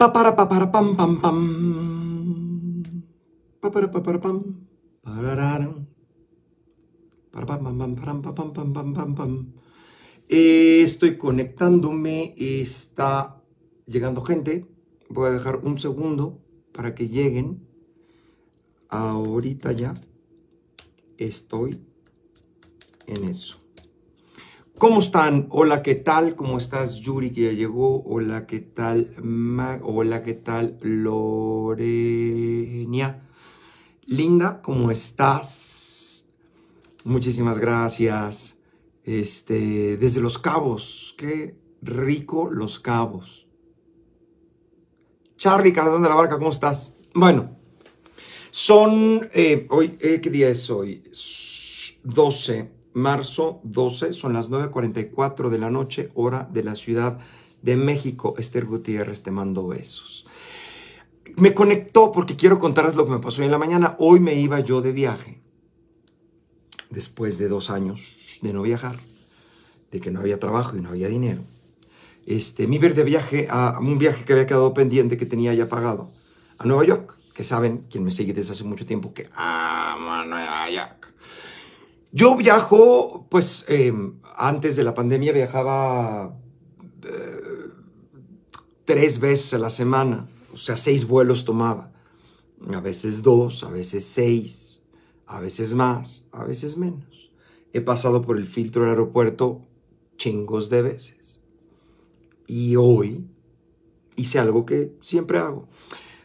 Papara papara pam pam pam. Papara papara pam. pam pam pam pam pam pam Estoy conectándome, está llegando gente. Voy a dejar un segundo para que lleguen. Ahorita ya estoy en eso. ¿Cómo están? Hola, ¿qué tal? ¿Cómo estás, Yuri, que ya llegó? Hola, ¿qué tal, Mag? Hola, ¿qué tal, lorena Linda, ¿cómo estás? Muchísimas gracias. Este, desde Los Cabos, qué rico Los Cabos. Charlie Cardón de la Barca, ¿cómo estás? Bueno, son, eh, hoy, eh, ¿qué día es hoy? 12 marzo 12, son las 9.44 de la noche, hora de la Ciudad de México. Esther Gutiérrez, te mando besos. Me conectó porque quiero contarles lo que me pasó en la mañana. Hoy me iba yo de viaje, después de dos años de no viajar, de que no había trabajo y no había dinero. Este, me iba de viaje a un viaje que había quedado pendiente, que tenía ya pagado, a Nueva York, que saben, quien me sigue desde hace mucho tiempo, que amo Nueva yo viajo, pues em, antes de la pandemia viajaba eh, tres veces a la semana, o sea, seis vuelos tomaba. A veces dos, a veces seis, a veces más, a veces menos. He pasado por el filtro del aeropuerto chingos de veces. Y hoy hice algo que siempre hago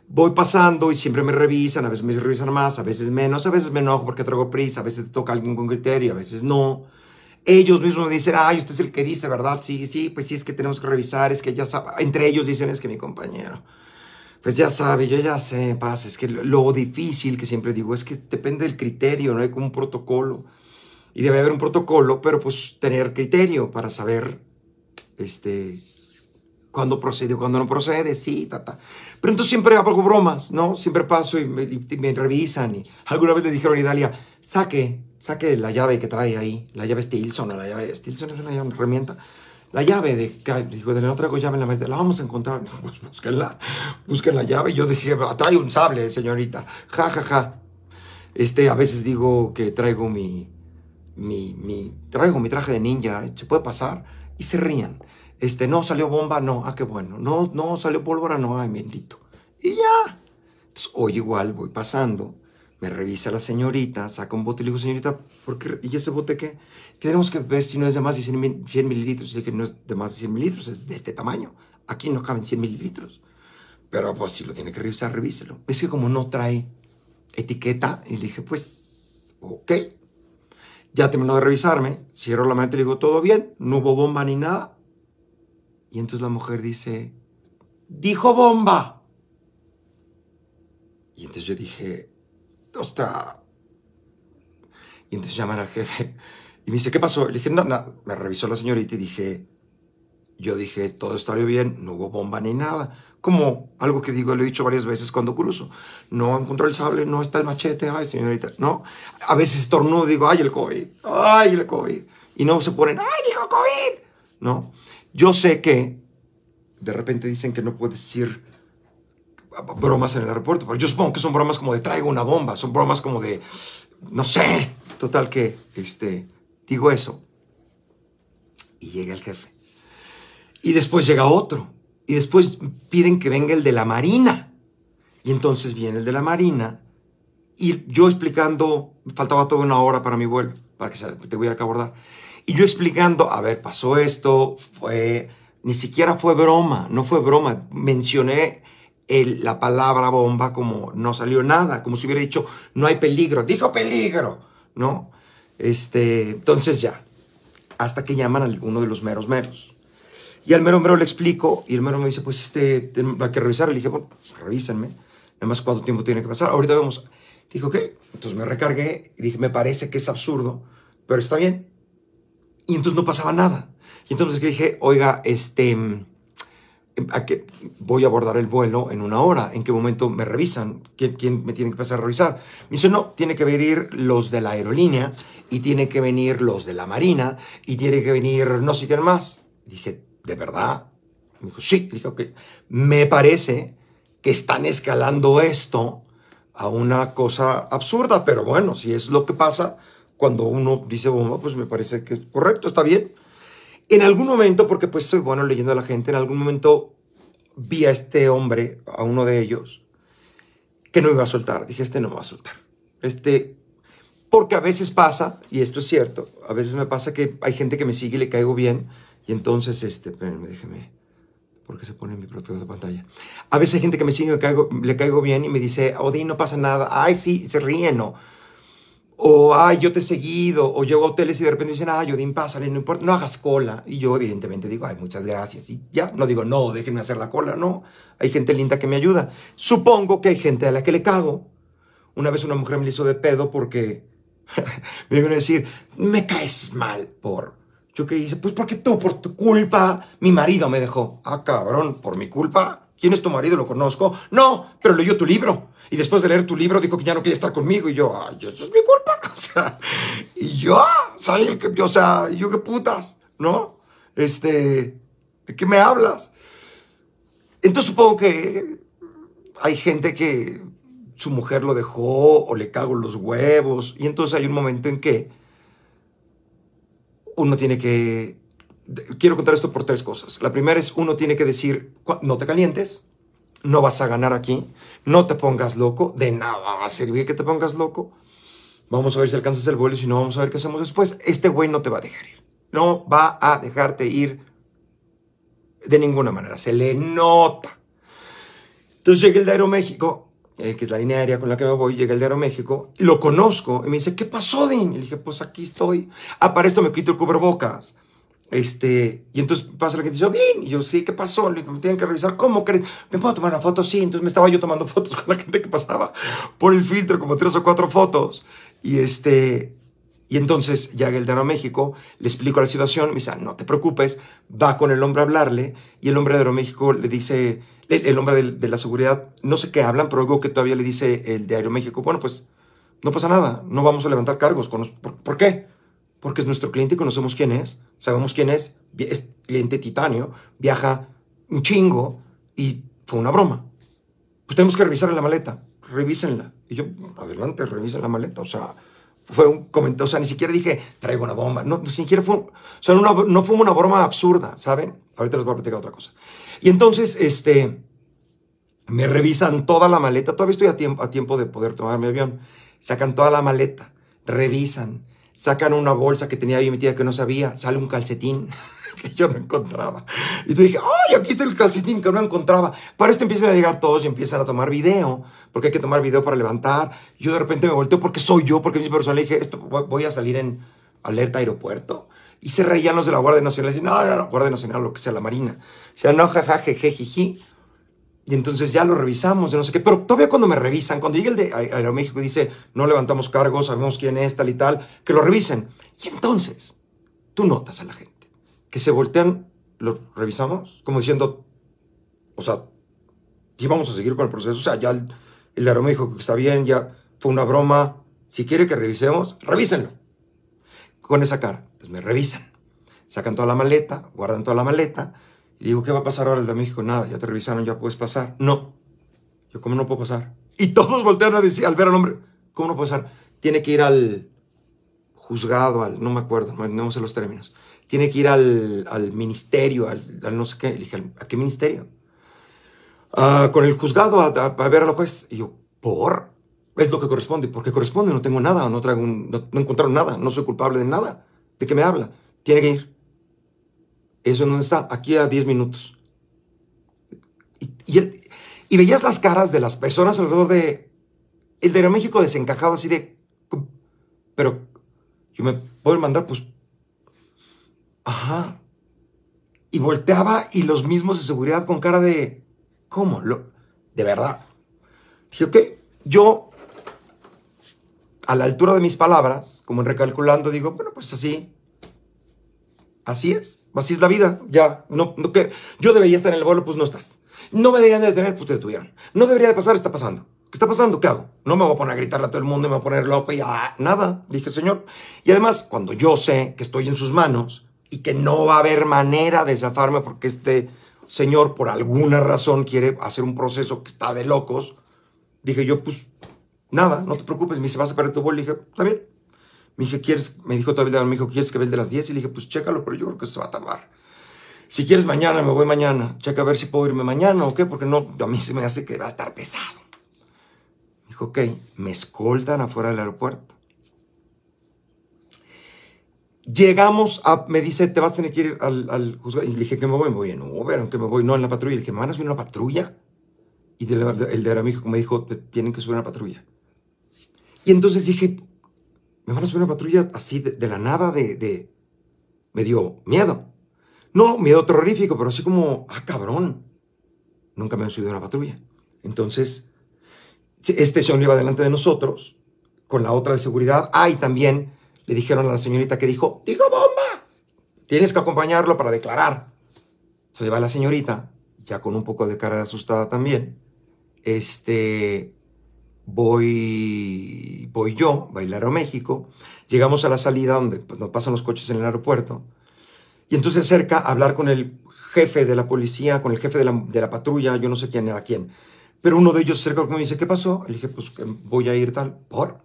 voy pasando y siempre me revisan, a veces me revisan más, a veces menos, a veces me enojo porque traigo prisa, a veces te toca alguien con criterio, a veces no. Ellos mismos me dicen, ay, usted es el que dice, ¿verdad? Sí, sí, pues sí, es que tenemos que revisar, es que ya sabe, entre ellos dicen, es que mi compañero, pues ya sabe, yo ya sé, pasa, es que lo, lo difícil que siempre digo es que depende del criterio, no hay como un protocolo. Y debe haber un protocolo, pero pues tener criterio para saber, este, cuando procede, cuando no procede, sí, ta, ta. Pero entonces siempre hago bromas, ¿no? Siempre paso y me, revisan. Y alguna vez le dijeron a Italia, saque, saque la llave que trae ahí, la llave Stilson, la llave Stilson es una herramienta. La llave de, dijo, de no traigo llave en la maleta, la vamos a encontrar. Pues búsquenla, busquen la llave. Yo dije, ah, trae un sable, señorita. Ja, ja, ja. Este, a veces digo que traigo mi, mi, mi, traigo mi traje de ninja, se puede pasar. Y se rían. Este, no, salió bomba, no, ah, qué bueno. No, no, salió pólvora, no, ay, bendito. Y ya. Entonces, hoy igual voy pasando, me revisa la señorita, saca un bote y le digo, señorita, ¿por qué? ¿y ese bote qué? Tenemos que ver si no es de más de 100, 100 mililitros. Le dije, no es de más de 100 mililitros, es de este tamaño. Aquí no caben 100 mililitros. Pero pues si lo tiene que revisar, revíselo. Es que como no trae etiqueta, y le dije, pues, ok. Ya terminó de revisarme, cierro la mente y le digo, todo bien, no hubo bomba ni nada. Y entonces la mujer dice, dijo bomba. Y entonces yo dije, no está. Y entonces llaman al jefe y me dice, ¿qué pasó? Le dije, no, Me revisó la señorita y dije, yo dije, todo estaría bien, no hubo bomba ni nada. Como algo que digo, lo he dicho varias veces cuando cruzo. No encontró el sable, no está el machete, ay señorita, no. A veces estornudo, digo, ay el COVID, ay el COVID. Y no se ponen, ay dijo COVID, no. Yo sé que de repente dicen que no puedes ir bromas en el aeropuerto, pero yo supongo que son bromas como de traigo una bomba, son bromas como de, no sé, total que, este, digo eso. Y llega el jefe. Y después llega otro. Y después piden que venga el de la Marina. Y entonces viene el de la Marina. Y yo explicando, faltaba toda una hora para mi vuelo, para que te voy a abordar. Y yo explicando, a ver, pasó esto, fue, ni siquiera fue broma, no fue broma, mencioné la palabra bomba como no salió nada, como si hubiera dicho, no hay peligro, dijo peligro, ¿no? Este, entonces ya, hasta que llaman a alguno de los meros meros. Y al mero mero le explico, y el mero me dice, pues este, hay que revisar. Le dije, bueno, pues, revísenme, nada más cuánto tiempo tiene que pasar, ahorita vemos. Dijo, ¿qué? Entonces me recargué y dije, me parece que es absurdo, pero está bien, y entonces no pasaba nada. Y entonces dije, oiga, este, mm, a que voy a abordar el vuelo en una hora, ¿en qué momento me revisan? ¿Quién, me tiene que pasar a revisar? Me dice, no, tiene que venir los de la aerolínea y tiene que venir los de la marina y tiene que venir no sé quién más. Dije, ¿de verdad? Me dijo, sí. Dije, ok, me parece que están escalando esto a una cosa absurda, pero bueno, si es lo que pasa, cuando uno dice bomba, pues me parece que es correcto, está bien. En algún momento, porque pues soy bueno leyendo a la gente, en algún momento vi a este hombre, a uno de ellos, que no iba a soltar. Dije, este no me va a soltar. Este, porque a veces pasa, y esto es cierto, a veces me pasa que hay gente que me sigue y le caigo bien, y entonces, este, espérenme, déjeme, porque se pone mi protector de pantalla. A veces hay gente que me sigue y le caigo, bien y me dice, Odi, no pasa nada. Ay, sí, se ríen, no. O, ay, yo te he seguido, o llego a hoteles y de repente dicen, ay, yo yo pásale, no importa, no hagas cola. Y yo, evidentemente, digo, ay, muchas gracias. Y ya, no digo, no, déjenme hacer la cola, no. Hay gente linda que me ayuda. Supongo que hay gente a la que le cago. Una vez una mujer me hizo de pedo porque me vino a decir, me caes mal por. ¿Yo qué hice? Pues porque tú, por tu culpa, mi marido me dejó. Ah, cabrón, por mi culpa. ¿Quién es tu marido? ¿Lo conozco? No, pero leyó tu libro. Y después de leer tu libro dijo que ya no quería estar conmigo. Y yo, ay, eso es mi culpa. O sea, y yo, ah, ¿sabes? o sea, yo qué putas, ¿no? Este, ¿de qué me hablas? Entonces supongo que hay gente que su mujer lo dejó o le cago los huevos. Y entonces hay un momento en que uno tiene que quiero contar esto por tres cosas. La primera es, uno tiene que decir, no te calientes, no vas a ganar aquí, no te pongas loco, de nada va a servir que te pongas loco. Vamos a ver si alcanzas el vuelo y si no, vamos a ver qué hacemos después. Este güey no te va a dejar ir. No va a dejarte ir de ninguna manera. Se le nota. Entonces llega el de Aeroméxico, eh, que es la línea aérea con la que me voy, llega el de Aeroméxico, lo conozco y me dice, ¿qué pasó, din Y le dije, pues aquí estoy. Ah, para esto me quito el cubrebocas. Este, y entonces pasa la gente y dice, bien, y yo, sí, ¿qué pasó? Le me tienen que revisar, ¿cómo crees? ¿Me puedo tomar una foto? Sí, entonces me estaba yo tomando fotos con la gente que pasaba por el filtro, como tres o cuatro fotos, y este, y entonces llega el de Aeroméxico le explico la situación, me dice, no te preocupes, va con el hombre a hablarle, y el hombre de Aeroméxico le dice, el, hombre de, la seguridad, no sé qué hablan, pero algo que todavía le dice el de Aeroméxico, bueno, pues no pasa nada, no vamos a levantar cargos, con, ¿por, ¿por qué? porque es nuestro cliente y conocemos quién es, sabemos quién es, es cliente titanio, viaja un chingo y fue una broma. Pues tenemos que revisar la maleta, revísenla. Y yo, adelante, revisen la maleta, o sea, fue un comentario, o sea, ni siquiera dije, traigo una bomba, no, ni siquiera fue, o sea, una, no fue una broma absurda, ¿saben? Ahorita les voy a platicar otra cosa. Y entonces, este, me revisan toda la maleta, todavía estoy a tiempo, a tiempo de poder tomar mi avión, sacan toda la maleta, revisan, sacan una bolsa que tenía ahí metida que no sabía, sale un calcetín que yo no encontraba. Y yo dije, ¡ay, aquí está el calcetín que no encontraba! Para esto empiezan a llegar todos y empiezan a tomar video, porque hay que tomar video para levantar. Yo de repente me volteo porque soy yo, porque mi persona le dije, esto voy a salir en alerta aeropuerto. Y se reían los de la Guardia Nacional. Dicen, no, no, no, Guardia Nacional, lo que sea, la Marina. O sea, no, jaja, jeje, jiji. Y entonces ya lo revisamos, yo no sé qué. Pero todavía cuando me revisan, cuando llega el de Aeroméxico y dice, no levantamos cargos, sabemos quién es, tal y tal, que lo revisen. Y entonces, tú notas a la gente que se voltean, lo revisamos, como diciendo, o sea, y vamos a seguir con el proceso. O sea, ya el, de Aeroméxico que está bien, ya fue una broma. Si quiere que revisemos, revísenlo. Con esa cara, pues me revisan. Sacan toda la maleta, guardan toda la maleta y digo, ¿qué va a pasar ahora? El de México? nada, ya te revisaron, ya puedes pasar. No. Yo, ¿cómo no puedo pasar? Y todos voltearon a decir, al ver al hombre, ¿cómo no puedo pasar? Tiene que ir al juzgado, al, no me acuerdo, no sé los términos. Tiene que ir al, al ministerio, al, no sé qué. Le dije, ¿a qué ministerio? Ah, con el juzgado a, ver a ver juez. Y yo, ¿por? Es lo que corresponde. ¿Por qué corresponde? No tengo nada, no, traigo no encontraron nada, no soy culpable de nada. ¿De qué me habla? Tiene que ir. Eso no está, aquí a 10 minutos. Y, veías las caras de las personas alrededor de. El de México desencajado, así de. Pero. Yo me puedo mandar, pues. Ajá. Y volteaba y los mismos de seguridad con cara de. ¿Cómo? Lo, de verdad. Dije, ok, yo a la altura de mis palabras, como recalculando, digo, bueno, pues así, Así es, así es la vida. Ya, no, no que yo debería estar en el vuelo, pues no estás. No me deberían de detener, pues te detuvieron. No debería de pasar, está pasando. ¿Qué está pasando? ¿Qué hago? No me voy a poner a gritarle a todo el mundo y me voy a poner loco y ah, nada, dije señor. Y además, cuando yo sé que estoy en sus manos y que no va a haber manera de zafarme porque este señor por alguna razón quiere hacer un proceso que está de locos, dije yo, pues nada, no te preocupes, ni se vas a perder tu vuelo. Dije, está bien, me, dijo ¿quieres? me dijo todavía, me dijo, ¿quieres que vea el de las 10? Y le dije, pues chécalo, pero yo creo que se va a tardar. Si quieres mañana, me voy mañana. Checa a ver si puedo irme mañana o qué, porque no, a mí se me hace que va a estar pesado. Me dijo, ok, me escoltan afuera del aeropuerto. Llegamos a, me dice, te vas a tener que ir al, juzgado. Y le dije, ¿qué me voy? Me voy en Uber, aunque me voy, no en la patrulla. Y le dije, ¿me van a subir en patrulla? Y el de, el de, me dijo, me dijo, tienen que subir en la patrulla. Y entonces dije, me van a subir una patrulla así de, la nada, de, Me dio miedo. No, miedo terrorífico, pero así como, ah, cabrón. Nunca me han subido a una patrulla. Entonces, este señor iba delante de nosotros, con la otra de seguridad. Ah, y también le dijeron a la señorita que dijo, dijo bomba, tienes que acompañarlo para declarar. Se lleva la señorita, ya con un poco de cara de asustada también. Este, voy, voy yo, a México, llegamos a la salida donde pues, nos pasan los coches en el aeropuerto, y entonces cerca hablar con el jefe de la policía, con el jefe de la, patrulla, yo no sé quién era quién, pero uno de ellos cerca me dice, ¿qué pasó? Le dije, pues em, voy a ir tal, ¿por?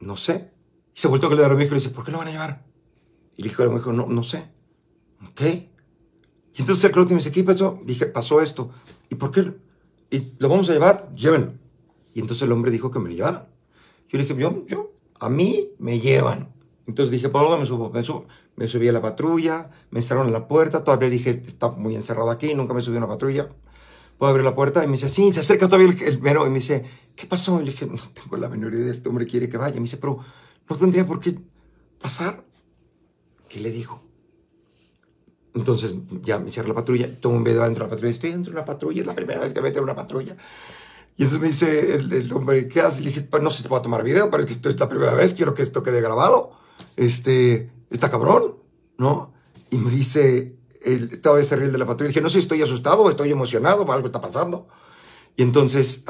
No sé. Y se volvió con el mi y le dice, ¿por qué lo van a llevar? Y le dije, no, no sé. ¿Ok? Y entonces el me dice, ¿qué pasó? Dije, pasó esto. ¿Y por qué? ¿Y lo vamos a llevar? Llévenlo. Y entonces el hombre dijo que me lo llevaran. Yo le dije, yo, yo, a mí me llevan. Entonces dije, ¿para dónde me subo? Me, subo. me subí a la patrulla, me encerraron en la puerta, todavía dije, está muy encerrado aquí, nunca me subí a una patrulla. Puedo abrir la puerta y me dice, sí, se acerca todavía el, mero y me dice, ¿qué pasó? Y le dije, no tengo la menor idea, este hombre quiere que vaya. me dice, pero no tendría por qué pasar. ¿Qué le dijo? Entonces ya me cierra la patrulla, tomo un video adentro de la patrulla, estoy dentro de la patrulla, es la primera vez que me meto una patrulla. Y entonces me dice el, hombre, ¿qué haces? Le dije, pues, no sé si te voy a tomar video, pero es que esto es la primera vez, quiero que esto quede grabado. Este, está cabrón, ¿no? Y me dice, el, todavía se de la patrulla. Le dije, no sé si estoy asustado, estoy emocionado, algo está pasando. Y entonces,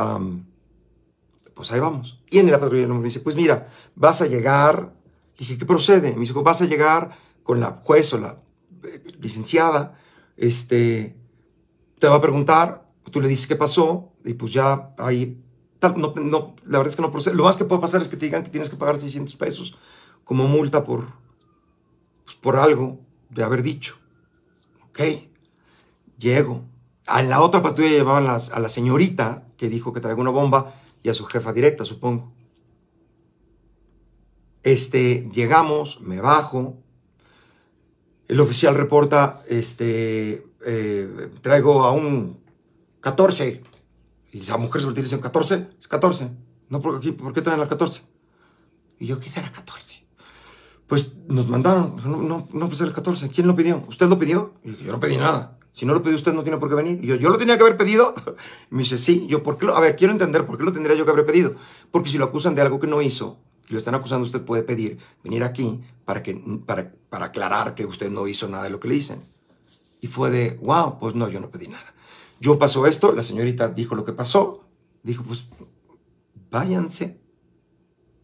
pues ahí vamos. Y en la patrulla el hombre me dice, pues mira, vas a llegar. Le dije, ¿qué procede? Me dijo, vas a llegar con la juez o la eh, licenciada, este, te va a preguntar tú le dices qué pasó y pues ya ahí, la verdad es que no Lo más que puede pasar es que te digan que tienes que pagar 600 pesos como multa por, pues, por algo de haber dicho. Ok, llego. A ah, la otra patrulla llevaban a la señorita que dijo que traigo una bomba y a su jefa directa, supongo. Este, llegamos, me bajo. El oficial reporta, este, eh, traigo a un 14. Y esa mujer se voltea y dice, 14, es 14. No, porque aquí, ¿por qué traen las 14? Y yo, ¿qué será 14? Pues nos mandaron, no, no, no, pues era el 14. ¿Quién lo pidió? ¿Usted lo pidió? yo, no pedí nada. Si no lo pidió usted, no tiene por qué venir. Y yo, ¿yo lo tenía que haber pedido? Y me dice, sí. Yo, ¿por qué lo? A ver, quiero entender, ¿por qué lo tendría yo que haber pedido? Porque si lo acusan de algo que no hizo, y lo están acusando, usted puede pedir venir aquí para, que, para, para aclarar que usted no hizo nada de lo que le dicen. Y fue de, wow, pues no, yo no pedí nada yo pasó esto, la señorita dijo lo que pasó, dijo, pues váyanse.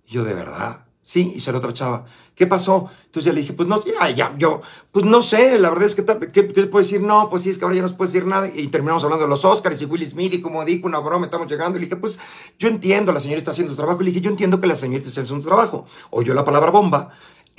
yo de verdad, sí, y se otra chava ¿Qué pasó? Entonces ya le dije, pues no, ya, ya, yo, pues no sé, la verdad es que, ¿qué, qué decir? No, pues sí, es que ahora ya no se puede decir nada. Y terminamos hablando de los óscar y Will Smith y como dijo, una broma, estamos llegando. Y le dije, pues yo entiendo, la señora está haciendo su trabajo. Y le dije, yo entiendo que la señorita está haciendo su trabajo. Oyó la palabra bomba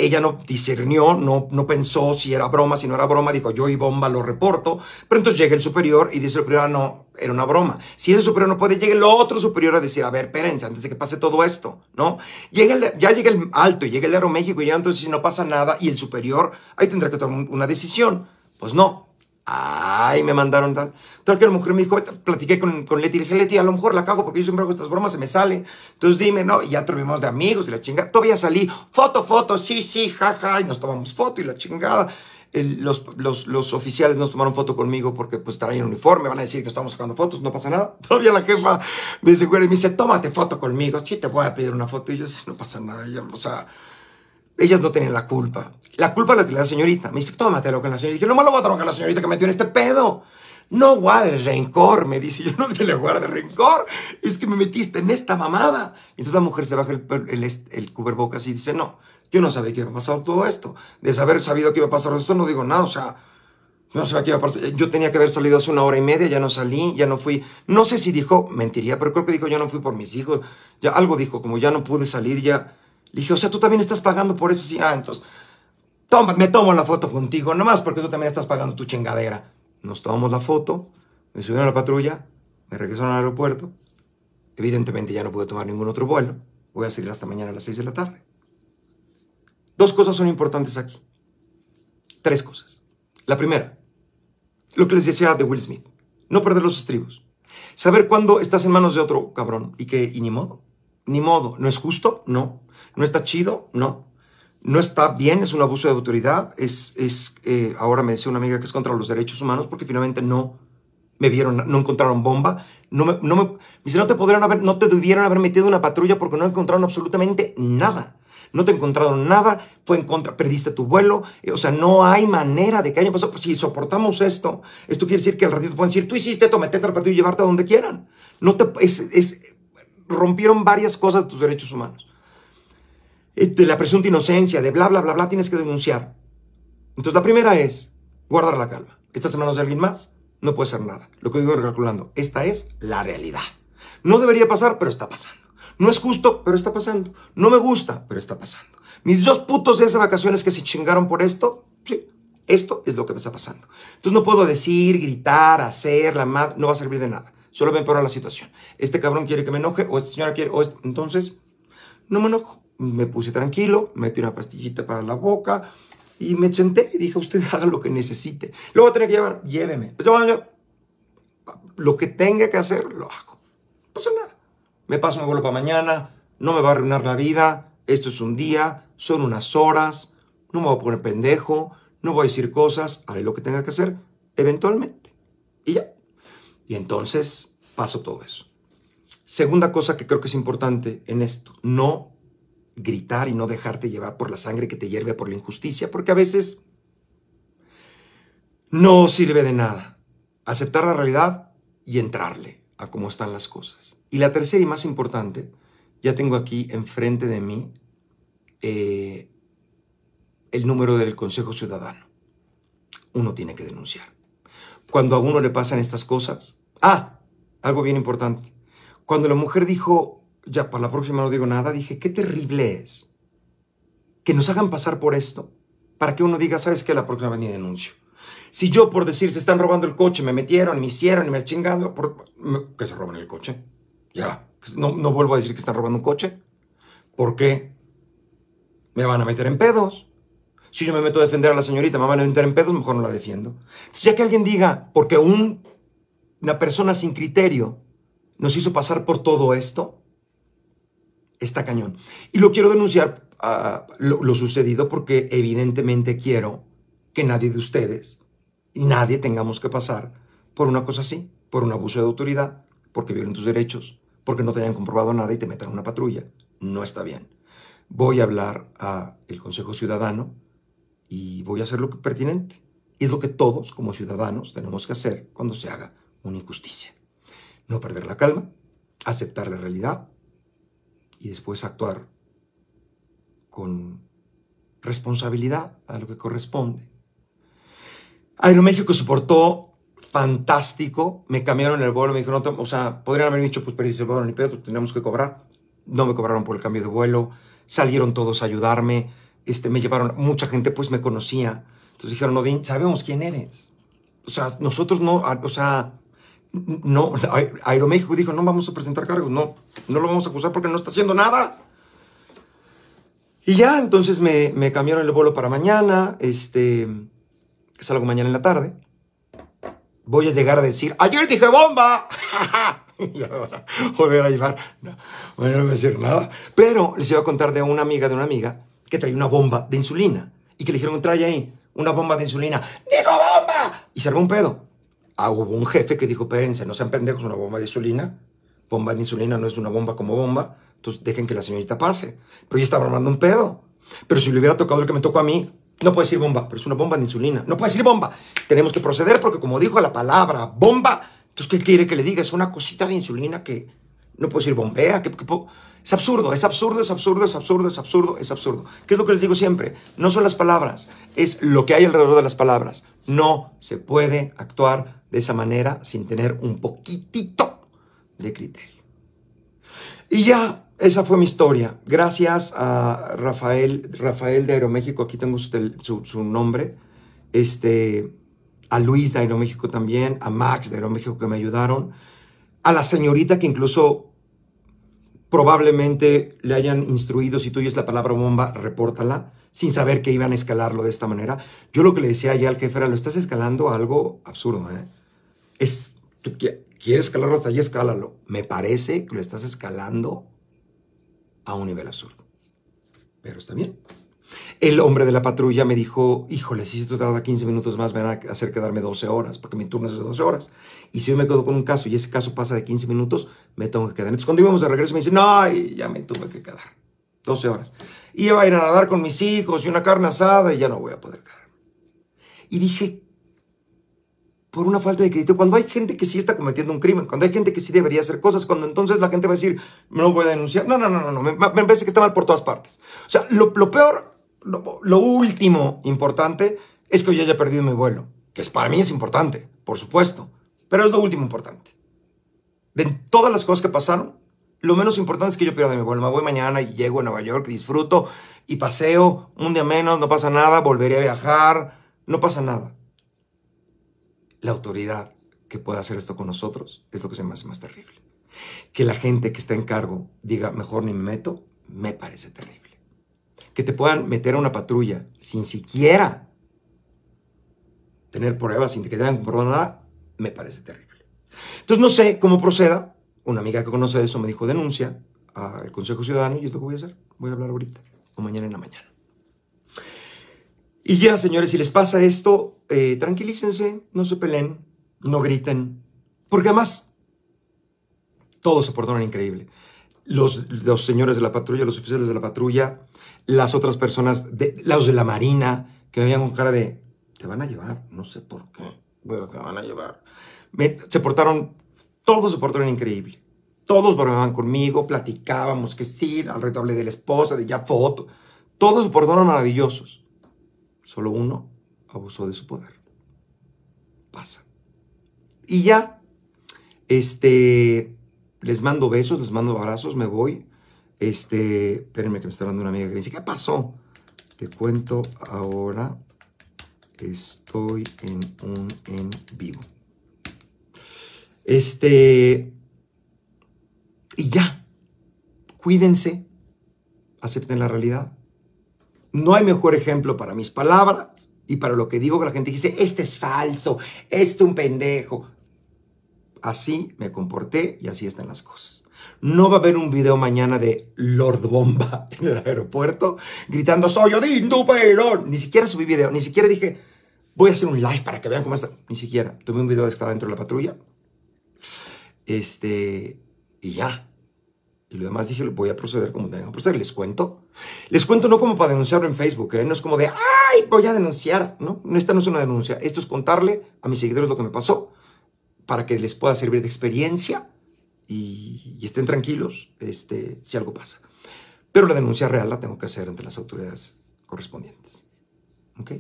ella no discernió, no, no pensó si era broma, si no era broma, dijo yo y bomba lo reporto, pero entonces llega el superior y dice el superior, ah, no, era una broma. Si ese superior no puede, llega el otro superior a decir, a ver, espérense, antes de que pase todo esto, ¿no? Llega ya llega el alto, llega el de Aeroméxico y ya entonces si no pasa nada y el superior, ahí tendrá que tomar una decisión. Pues no, Ay, me mandaron tal. Tal que la mujer me dijo, platiqué con, con Leti, le dije, Leti, a lo mejor la cago porque yo siempre hago estas bromas, se me sale. Entonces dime, no, y ya tuvimos de amigos y la chingada. Todavía salí, foto, foto, sí, sí, jaja, y nos tomamos foto y la chingada. los, oficiales nos tomaron foto conmigo porque pues traían uniforme, van a decir que estamos sacando fotos, no pasa nada. Todavía la jefa me dice, seguridad me dice, tómate foto conmigo, sí, te voy a pedir una foto. Y yo, sí, no pasa nada, ya, o sea... Ellas no tienen la culpa. La culpa la tiene la señorita. Me dice, tómatelo que la señorita. Y no me lo a la señorita que metió en este pedo. No guardes rencor, me dice. Yo no sé que le guarde rencor, es que me metiste en esta mamada. Entonces la mujer se baja el, el, el cubrebocas y dice, no, yo no sabía que iba a pasar todo esto. De saber sabido que iba a pasar esto, no digo nada, o sea, no sé que iba a pasar. Yo tenía que haber salido hace una hora y media, ya no salí, ya no fui. No sé si dijo, mentiría, pero creo que dijo, yo no fui por mis hijos. Ya algo dijo, como ya no pude salir, ya le dije, o sea, tú también estás pagando por eso. Sí, ah, entonces, toma, me tomo la foto contigo, nomás porque tú también estás pagando tu chingadera. Nos tomamos la foto, me subieron a la patrulla, me regresaron al aeropuerto. Evidentemente ya no puedo tomar ningún otro vuelo. Voy a salir hasta mañana a las 6 de la tarde. Dos cosas son importantes aquí. Tres cosas. La primera, lo que les decía de Will Smith. No perder los estribos. Saber cuándo estás en manos de otro cabrón y que, y ni modo, ni modo, no es justo, no. ¿No está chido? No. No está bien, es un abuso de autoridad. Es, es eh, ahora me decía una amiga que es contra los derechos humanos porque finalmente no me vieron, no encontraron bomba. No me, no me, dice, no te pudieron haber, no te debieron haber metido una patrulla porque no encontraron absolutamente nada no te encontraron nada, fue en contra, perdiste tu vuelo, eh, o sea, no hay manera de que haya pasado. Pues si soportamos esto, esto quiere decir que al ratito pueden decir, tú hiciste esto, metete al partido y llevarte a donde quieran. No te, es, rompieron varias cosas de tus derechos humanos. Eh, de la presunta inocencia, de bla, bla, bla, bla, tienes que denunciar. Entonces la primera es guardar la calma. Estas manos de alguien más, no puede ser nada. Lo que digo recalculando, esta es la realidad. No debería pasar, pero está pasando. No es justo, pero está pasando. No me gusta, pero está pasando. Mis dos putos de de vacaciones que se chingaron por esto, esto es lo que me está pasando. Entonces no puedo decir, gritar, hacer, la madre, no va a servir de nada. Solo me empeora la situación. Este cabrón quiere que me enoje, o esta señora quiere, o este, entonces no me enojo me puse tranquilo, metí una pastillita para la boca y me senté y dije, usted haga lo que necesite. luego voy tener que llevar, lléveme. Pues, lo que tenga que hacer, lo hago. No pasa nada. Me paso mi vuelo para mañana, no me va a arruinar la vida, esto es un día, son unas horas, no me voy a poner pendejo, no voy a decir cosas, haré lo que tenga que hacer eventualmente. Y ya. Y entonces paso todo eso. Segunda cosa que creo que es importante en esto, no gritar y no dejarte llevar por la sangre que te hierve por la injusticia, porque a veces no sirve de nada aceptar la realidad y entrarle a cómo están las cosas. Y la tercera y más importante, ya tengo aquí enfrente de mí eh, el número del Consejo Ciudadano. Uno tiene que denunciar. Cuando a uno le pasan estas cosas, ah, algo bien importante. Cuando la mujer dijo, ya para la próxima no digo nada, dije, qué terrible es que nos hagan pasar por esto para que uno diga, ¿sabes qué? La próxima venía ni denuncio. Si yo por decir, se están robando el coche, me metieron, me hicieron y me chingando, por, que se roban el coche. Ya, no, no vuelvo a decir que están robando un coche. ¿Por qué? Me van a meter en pedos. Si yo me meto a defender a la señorita, me van a meter en pedos, mejor no la defiendo. Entonces, ya que alguien diga, porque una persona sin criterio nos hizo pasar por todo esto, está cañón. Y lo quiero denunciar ah, lo, sucedido porque evidentemente quiero que nadie de ustedes, nadie tengamos que pasar por una cosa así, por un abuso de autoridad, porque violen tus derechos, porque no te hayan comprobado nada y te metan en una patrulla. No está bien. Voy a hablar al Consejo Ciudadano y voy a hacer lo pertinente. Y es lo que todos como ciudadanos tenemos que hacer cuando se haga una injusticia. No perder la calma, aceptar la realidad y después actuar con responsabilidad a lo que corresponde. Aeroméxico soportó fantástico, me cambiaron el vuelo, me dijeron, o sea, podrían haber dicho, pues, pero si vuelo ni pedo, tenemos que cobrar. No me cobraron por el cambio de vuelo, salieron todos a ayudarme, este, me llevaron, mucha gente pues me conocía. Entonces dijeron, Odín, sabemos quién eres. O sea, nosotros no, o sea, no, Aeroméxico dijo, no vamos a presentar cargos, no, no lo vamos a acusar porque no está haciendo nada. Y ya, entonces me, cambiaron el vuelo para mañana, este, salgo mañana en la tarde. Voy a llegar a decir, ayer dije bomba. volver a llevar, no, no voy a decir nada. Pero les iba a contar de una amiga de una amiga que traía una bomba de insulina y que le dijeron, trae ahí una bomba de insulina. ¡Dijo bomba. Y se armó un pedo ah, hubo un jefe que dijo, espérense, no sean pendejos, una bomba de insulina. Bomba de insulina no es una bomba como bomba. Entonces dejen que la señorita pase. Pero ella estaba armando un pedo. Pero si le hubiera tocado el que me tocó a mí, no puede decir bomba, pero es una bomba de insulina. No puede decir bomba. Tenemos que proceder porque como dijo la palabra bomba, entonces ¿qué quiere que le diga? Es una cosita de insulina que no puede decir bombea. es absurdo, es absurdo, es absurdo, es absurdo, es absurdo, es absurdo. ¿Qué es lo que les digo siempre? No son las palabras, es lo que hay alrededor de las palabras. No se puede actuar de esa manera sin tener un poquitito de criterio. Y ya, esa fue mi historia. Gracias a Rafael, Rafael de Aeroméxico, aquí tengo su, su, nombre, este, a Luis de Aeroméxico también, a Max de Aeroméxico que me ayudaron, a la señorita que incluso probablemente le hayan instruido, si tú oyes la palabra bomba, repórtala, sin saber que iban a escalarlo de esta manera. Yo lo que le decía ya al jefe era, lo estás escalando algo absurdo, ¿eh? es, tú quieres escalarlo hasta allí, escálalo. Me parece que lo estás escalando a un nivel absurdo. Pero está bien. El hombre de la patrulla me dijo, híjole, si esto tarda 15 minutos más, me van a hacer quedarme 12 horas, porque mi turno es de 12 horas. Y si yo me quedo con un caso y ese caso pasa de 15 minutos, me tengo que quedar. Entonces cuando íbamos de regreso me dice, no, ya me tuve que quedar. 12 horas. Iba a ir a nadar con mis hijos y una carne asada y ya no voy a poder quedar. Y dije, por una falta de crédito, cuando hay gente que sí está cometiendo un crimen, cuando hay gente que sí debería hacer cosas, cuando entonces la gente va a decir, no lo voy a denunciar. No, no, no, no, Me, parece que está mal por todas partes. O sea, lo, lo peor, lo, último importante es que yo haya perdido mi vuelo, que es, para mí es importante, por supuesto, pero es lo último importante. De todas las cosas que pasaron, lo menos importante es que yo pierda mi vuelo. Me voy mañana y llego a Nueva York, disfruto y paseo un día menos, no pasa nada, volveré a viajar, no pasa nada la autoridad que pueda hacer esto con nosotros es lo que se me hace más terrible. Que la gente que está en cargo diga, mejor ni me meto, me parece terrible. Que te puedan meter a una patrulla sin siquiera tener pruebas, sin que te hayan comprobado nada, me parece terrible. Entonces no sé cómo proceda. Una amiga que conoce eso me dijo denuncia al Consejo Ciudadano y es lo que voy a hacer. Voy a hablar ahorita o mañana en la mañana. Y ya, señores, si les pasa esto, eh, tranquilícense, no se peleen, no griten, porque además todos se portaron increíble. Los, los, señores de la patrulla, los oficiales de la patrulla, las otras personas, de, los de la marina, que me veían con cara de, te van a llevar, no sé por qué, pero te van a llevar. se portaron, todos se portaron increíble. Todos bromeaban conmigo, platicábamos que sí, al reto hablé de la esposa, de ya foto. Todos se portaron maravillosos. Solo uno abusó de su poder. Pasa. Y ya, este, les mando besos, les mando abrazos, me voy. Este, espérenme que me está hablando una amiga que me dice, ¿qué pasó? Te cuento ahora, estoy en un en vivo. Este, y ya, cuídense, acepten la realidad no hay mejor ejemplo para mis palabras y para lo que digo que la gente dice, este es falso, este un pendejo. Así me comporté y así están las cosas. No va a haber un video mañana de Lord Bomba en el aeropuerto gritando, soy tu Duperón. Ni siquiera subí video, ni siquiera dije, voy a hacer un live para que vean cómo está. Ni siquiera. Tomé un video de estar dentro de la patrulla. Este, y ya, y lo demás dije, voy a proceder como tengo que proceder. Les cuento. Les cuento no como para denunciarlo en Facebook, ¿eh? no es como de, ay, voy a denunciar. No, esta no es una denuncia. Esto es contarle a mis seguidores lo que me pasó para que les pueda servir de experiencia y, estén tranquilos este, si algo pasa. Pero la denuncia real la tengo que hacer ante las autoridades correspondientes. ¿Ok?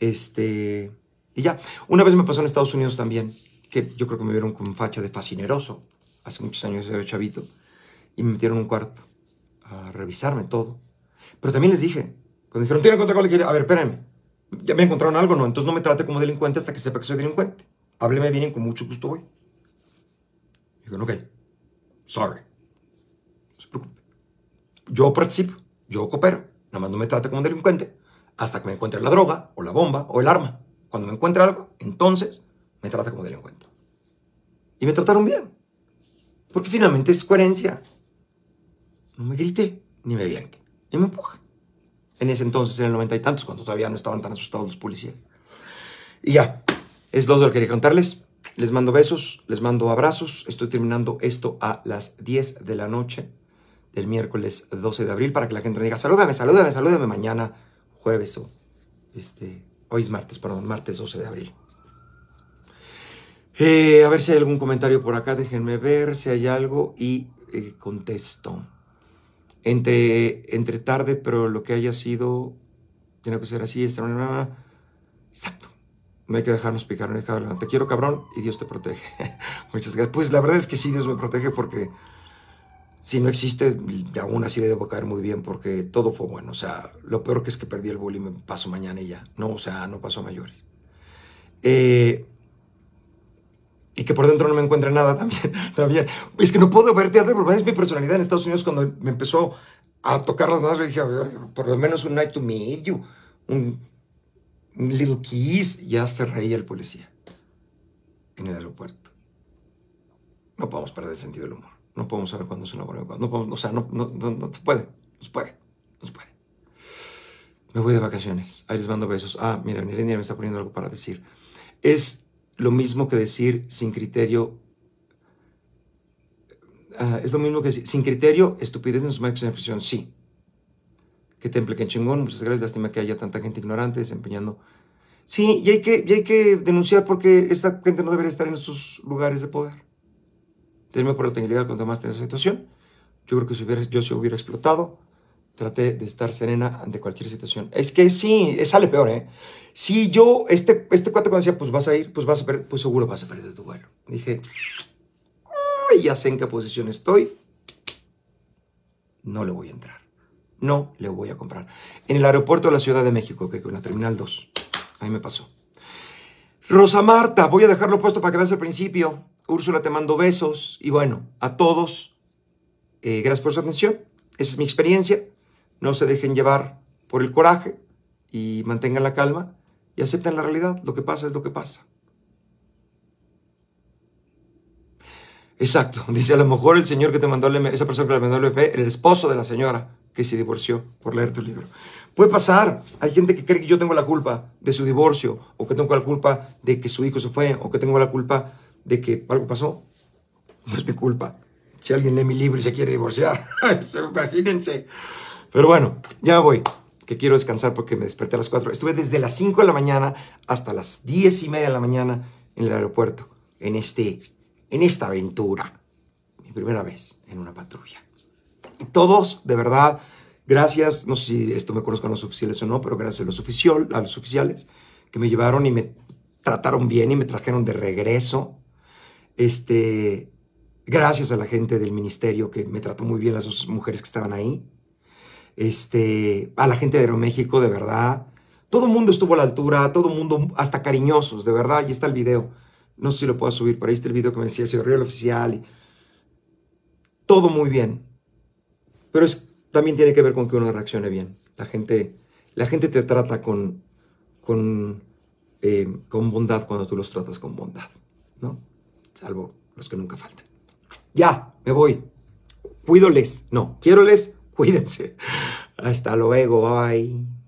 Este, y ya, una vez me pasó en Estados Unidos también, que yo creo que me vieron con facha de fascineroso. Hace muchos años era chavito y me metieron un cuarto a revisarme todo. Pero también les dije, cuando dijeron, ¿tienen contra cualquier? A ver, espérenme, ya me encontraron algo, ¿no? Entonces no me trate como delincuente hasta que sepa que soy delincuente. Hábleme bien y con mucho gusto voy. Dijeron, ok, sorry. No se preocupe. Yo participo, yo coopero. Nada más no me trate como delincuente hasta que me encuentre la droga, o la bomba, o el arma. Cuando me encuentre algo, entonces me trata como delincuente. Y me trataron bien. Porque finalmente es coherencia me grite, ni me viente, ni me empuja En ese entonces, en el noventa y tantos, cuando todavía no estaban tan asustados los policías. Y ya, es lo que quería contarles. Les mando besos, les mando abrazos. Estoy terminando esto a las 10 de la noche del miércoles 12 de abril para que la gente me diga, salúdame, salúdame, salúdame mañana, jueves o este, hoy es martes, perdón, martes 12 de abril. Eh, a ver si hay algún comentario por acá, déjenme ver si hay algo y eh, contesto entre, entre tarde, pero lo que haya sido, tiene que ser así, esta Exacto. No hay que dejarnos picar, en el Te quiero, cabrón, y Dios te protege. Muchas gracias. Pues la verdad es que sí, Dios me protege porque si no existe, aún así le debo caer muy bien porque todo fue bueno. O sea, lo peor que es que perdí el boli y me paso mañana y ya. No, o sea, no pasó a mayores. Eh, y que por dentro no me encuentre nada también, también. Es que no puedo verte a Es mi personalidad en Estados Unidos cuando me empezó a tocar las manos, le dije, por lo menos un night to meet you, un, little kiss, ya se reía el policía en el aeropuerto. No podemos perder el sentido del humor. No podemos saber cuándo es una broma. No o sea, no, no, no, se puede, no se puede, se puede. Me voy de vacaciones. Ahí les mando besos. Ah, mira, línea me está poniendo algo para decir. Es lo mismo que decir sin criterio. Ah, es lo mismo que sin criterio, estupidez en su máxima expresión, sí. Que temple, que en chingón, muchas gracias, lástima que haya tanta gente ignorante desempeñando. Sí, y hay que, hay que denunciar porque esta gente no debería estar en sus lugares de poder. Tenerme por la tranquilidad cuando más tener esa situación. Yo creo que si hubiera, yo se hubiera explotado, Traté de estar serena ante cualquier situación. Es que sí, eh, sale peor, ¿eh? Si yo, este, este cuate cuando decía, pues vas a ir, pues vas a ver, pues seguro vas a perder tu vuelo. Dije, ya sé en qué posición estoy. No le voy a entrar. No le voy a comprar. En el aeropuerto de la Ciudad de México, que con la Terminal 2. Ahí me pasó. Rosa Marta, voy a dejarlo puesto para que veas el principio. Úrsula, te mando besos. Y bueno, a todos, eh, gracias por su atención. Esa es mi experiencia no se dejen llevar por el coraje y mantengan la calma y acepten la realidad. Lo que pasa es lo que pasa. Exacto, dice a lo mejor el señor que te mandó el esa persona que le mandó el el esposo de la señora que se divorció por leer tu libro. Puede pasar, hay gente que cree que yo tengo la culpa de su divorcio, o que tengo la culpa de que su hijo se fue, o que tengo la culpa de que algo pasó. No es mi culpa. Si alguien lee mi libro y se quiere divorciar, imagínense. Pero bueno, ya voy, que quiero descansar porque me desperté a las 4. Estuve desde las 5 de la mañana hasta las 10 y media de la mañana en el aeropuerto, en, este, en esta aventura. Mi primera vez en una patrulla. Y todos, de verdad, gracias, no sé si esto me conozcan los oficiales o no, pero gracias a los, oficial, a los oficiales que me llevaron y me trataron bien y me trajeron de regreso. Este, gracias a la gente del ministerio que me trató muy bien, las dos mujeres que estaban ahí este, a la gente de Aeroméxico, de verdad. Todo el mundo estuvo a la altura, todo el mundo, hasta cariñosos, de verdad. Ahí está el video. No sé si lo puedo subir, pero ahí está el video que me decía, se oficial. Todo muy bien. Pero es, también tiene que ver con que uno reaccione bien. La gente, la gente te trata con, con, eh, con bondad cuando tú los tratas con bondad, ¿no? Salvo los que nunca faltan. Ya, me voy. Cuídoles. No, quiéroles Cuídense. Hasta luego. Bye.